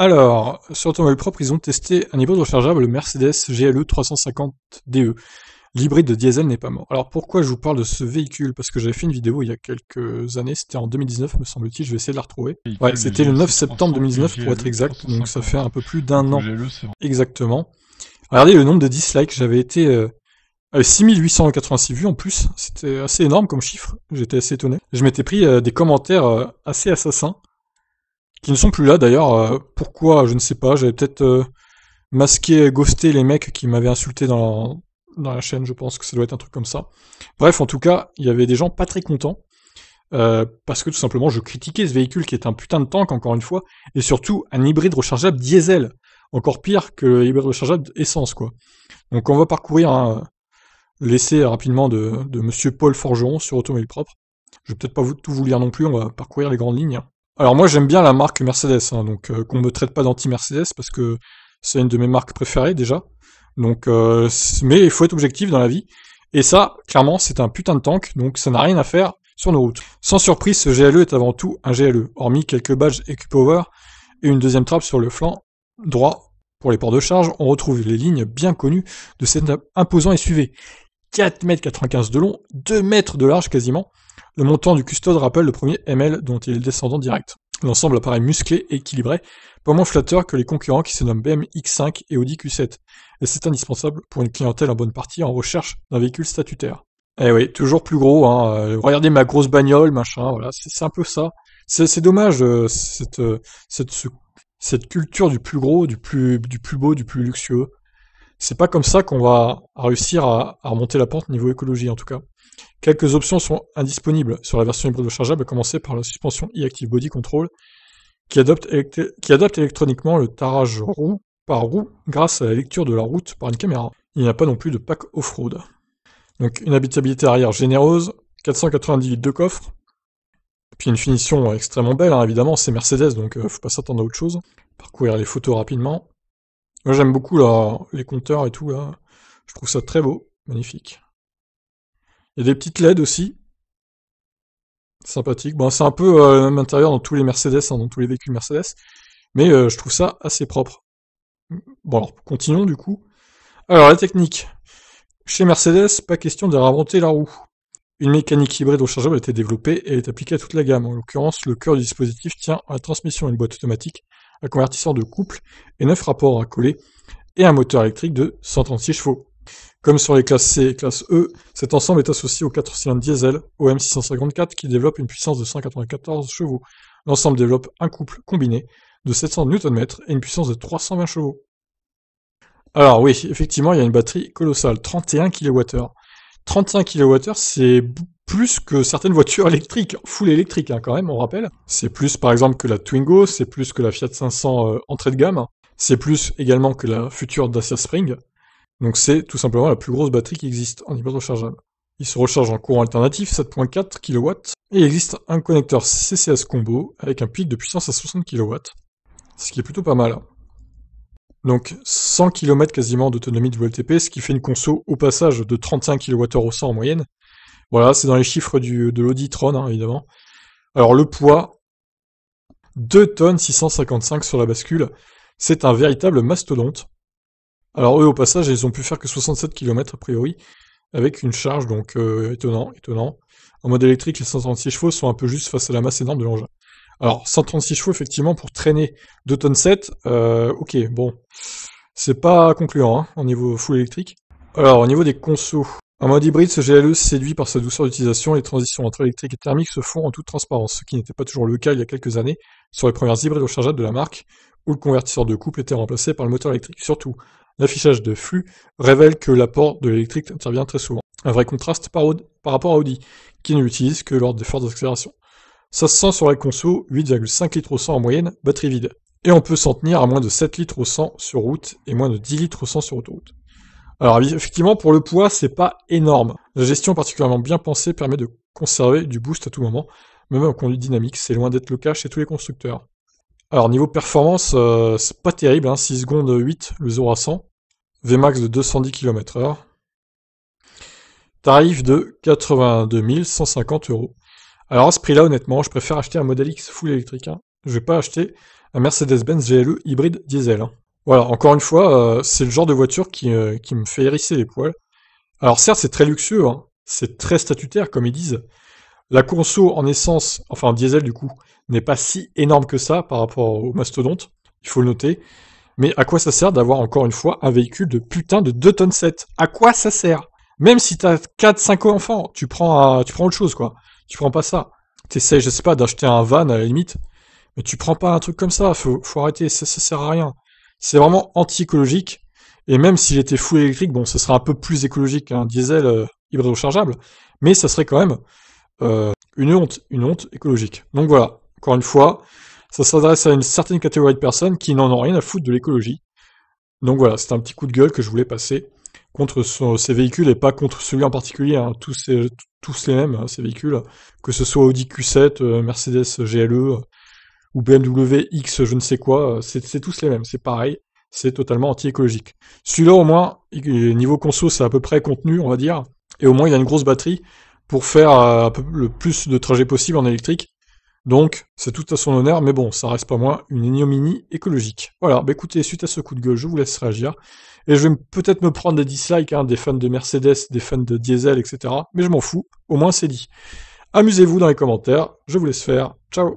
Alors, sur automobile propre, ils ont testé un de rechargeable, le Mercedes GLE 350DE. E. L'hybride de diesel n'est pas mort. Alors pourquoi je vous parle de ce véhicule Parce que j'avais fait une vidéo il y a quelques années, c'était en 2019 me semble-t-il, je vais essayer de la retrouver. Ouais, c'était le 9 e septembre 2019 e, pour être exact, donc ça fait un peu plus d'un an exactement. Regardez le nombre de dislikes, j'avais été 6886 euh, euh, vues en plus, c'était assez énorme comme chiffre, j'étais assez étonné. Je m'étais pris euh, des commentaires assez assassins qui ne sont plus là d'ailleurs. Euh, pourquoi Je ne sais pas. J'avais peut-être euh, masqué, ghosté les mecs qui m'avaient insulté dans la, dans la, chaîne. Je pense que ça doit être un truc comme ça. Bref, en tout cas, il y avait des gens pas très contents. Euh, parce que tout simplement, je critiquais ce véhicule qui est un putain de tank, encore une fois, et surtout un hybride rechargeable diesel. Encore pire que le hybride rechargeable essence, quoi. Donc on va parcourir un, hein, l'essai rapidement de, de monsieur Paul Forgeron sur Automobile Propre. Je vais peut-être pas tout vous lire non plus, on va parcourir les grandes lignes. Alors moi j'aime bien la marque Mercedes, hein, donc euh, qu'on me traite pas d'anti-Mercedes parce que c'est une de mes marques préférées déjà. Donc, euh, mais il faut être objectif dans la vie. Et ça, clairement, c'est un putain de tank, donc ça n'a rien à faire sur nos routes. Sans surprise, ce GLE est avant tout un GLE, hormis quelques badges EquiPower et une deuxième trappe sur le flanc droit. Pour les ports de charge, on retrouve les lignes bien connues de cet imposant SUV. 4,95 m de long, 2 mètres de large quasiment, le montant du custode rappelle le premier ML dont il est descendant direct. L'ensemble apparaît musclé et équilibré, pas moins flatteur que les concurrents qui se nomment bmx 5 et Audi Q7, et c'est indispensable pour une clientèle en bonne partie en recherche d'un véhicule statutaire. Eh oui, toujours plus gros, hein. Euh, regardez ma grosse bagnole, machin, voilà, c'est un peu ça. C'est dommage, euh, cette, euh, cette, cette, culture du plus gros, du plus, du plus beau, du plus luxueux. C'est pas comme ça qu'on va réussir à, remonter la pente niveau écologie en tout cas. Quelques options sont indisponibles sur la version hybride rechargeable, à commencer par la suspension e-active body control qui adopte, qui électroniquement le tarage roue par roue grâce à la lecture de la route par une caméra. Il n'y a pas non plus de pack off-road. Donc une habitabilité arrière généreuse, 498 de coffre, puis une finition extrêmement belle, hein, évidemment, c'est Mercedes, donc euh, faut pas s'attendre à autre chose. Parcourir les photos rapidement. Moi j'aime beaucoup les compteurs et tout là. Je trouve ça très beau, magnifique. Il y a des petites LED aussi. Sympathique. Bon, c'est un peu l'intérieur le même intérieur dans tous les Mercedes, hein, dans tous les véhicules Mercedes. Mais euh, je trouve ça assez propre. Bon alors, continuons du coup. Alors la technique. Chez Mercedes, pas question de réinventer la roue. Une mécanique hybride rechargeable a été développée et est appliquée à toute la gamme. En l'occurrence, le cœur du dispositif tient à la transmission, une boîte automatique un convertisseur de couple et 9 rapports à coller et un moteur électrique de 136 chevaux. Comme sur les classes C et classe E, cet ensemble est associé au 4 cylindres diesel OM654 qui développe une puissance de 194 chevaux. L'ensemble développe un couple combiné de 700 Nm et une puissance de 320 chevaux. Alors oui, effectivement, il y a une batterie colossale, 31 kWh. 31 kWh, c'est plus que certaines voitures électriques, full électrique hein, quand même, on rappelle. C'est plus par exemple que la Twingo, c'est plus que la Fiat 500 euh, entrée de gamme, c'est plus également que la future Dacia Spring. Donc c'est tout simplement la plus grosse batterie qui existe en de rechargeable. Il se recharge en courant alternatif 7.4 kW et il existe un connecteur CCS combo avec un pic de puissance à 60 kW, ce qui est plutôt pas mal. Donc 100 km quasiment d'autonomie de WLTP, ce qui fait une conso au passage de 35 kWh au 100 en moyenne, voilà, c'est dans les chiffres de l'Auditron, hein, évidemment. Alors le poids, 2 tonnes 655 sur la bascule, c'est un véritable mastodonte. Alors eux, au passage, ils ont pu faire que 67 km a priori, avec une charge, donc euh, étonnant, étonnant. En mode électrique, les 136 chevaux sont un peu juste face à la masse énorme de l'engin. Alors, 136 chevaux, effectivement, pour traîner 2 tonnes 7, euh, ok, bon, c'est pas concluant hein, au niveau full électrique. Alors, au niveau des consos, en mode hybride, ce GLE séduit par sa douceur d'utilisation, les transitions entre électrique et thermique se font en toute transparence, ce qui n'était pas toujours le cas il y a quelques années sur les premières hybrides rechargeables de la marque, où le convertisseur de couple était remplacé par le moteur électrique. Surtout, l'affichage de flux révèle que l'apport de l'électrique intervient très souvent. Un vrai contraste par, rapport à Audi, qui ne l'utilise que lors des fortes accélérations. Ça se sent sur la conso, 8,5 litres au 100 en moyenne, batterie vide. Et on peut s'en tenir à moins de 7 litres au 100 sur route et moins de 10 litres au 100 sur autoroute. Alors effectivement, pour le poids, c'est pas énorme. La gestion particulièrement bien pensée permet de conserver du boost à tout moment, même en conduite dynamique, c'est loin d'être le cas chez tous les constructeurs. Alors niveau performance, euh, c'est pas terrible, 6 hein. secondes 8 le 0 à 100, Vmax de 210 km/h, tarif de 82 150 euros. Alors à ce prix-là, honnêtement, je préfère acheter un Model X full électrique. Hein. Je vais pas acheter un Mercedes-Benz GLE hybride diesel. Hein. Voilà, encore une fois, euh, c'est le genre de voiture euh, qui, me fait hérisser les poils. Alors certes, c'est très luxueux, hein. c'est très statutaire, comme ils disent. La conso en essence, enfin en diesel du coup, n'est pas si énorme que ça par rapport au mastodonte, il faut le noter. Mais à quoi ça sert d'avoir encore une fois un véhicule de putain de 2 tonnes 7 À quoi ça sert Même si t'as 4-5 enfants, tu prends, tu prends autre chose quoi. Tu prends pas ça. T'essayes, je sais pas, d'acheter un van à la limite. Mais tu prends pas un truc comme ça, faut, arrêter, ça, ça sert à rien c'est vraiment anti-écologique. Et même s'il était fou électrique, bon, ce serait un peu plus écologique qu'un diesel euh, hybride rechargeable, mais ça serait quand même euh, une honte, une honte écologique. Donc voilà, encore une fois, ça s'adresse à une certaine catégorie de personnes qui n'en ont rien à foutre de l'écologie. Donc voilà, c'est un petit coup de gueule que je voulais passer contre ces véhicules et pas contre celui en particulier, hein. tous, tous les mêmes, hein, ces véhicules, que ce soit Audi Q7, euh, Mercedes GLE, ou BMW X je ne sais quoi, euh, c'est tous les mêmes, c'est pareil, c'est totalement anti-écologique. Celui-là au moins, niveau conso, c'est à peu près contenu, on va dire, et au moins il y a une grosse batterie pour faire euh, le plus de trajets possible en électrique. Donc, c'est tout à son honneur, mais bon, ça reste pas moins une ignominie écologique. Voilà, bah écoutez, suite à ce coup de gueule, je vous laisse réagir. Et je vais peut-être me prendre des dislikes, hein, des fans de Mercedes, des fans de diesel, etc. Mais je m'en fous, au moins c'est dit. Amusez-vous dans les commentaires, je vous laisse faire. Ciao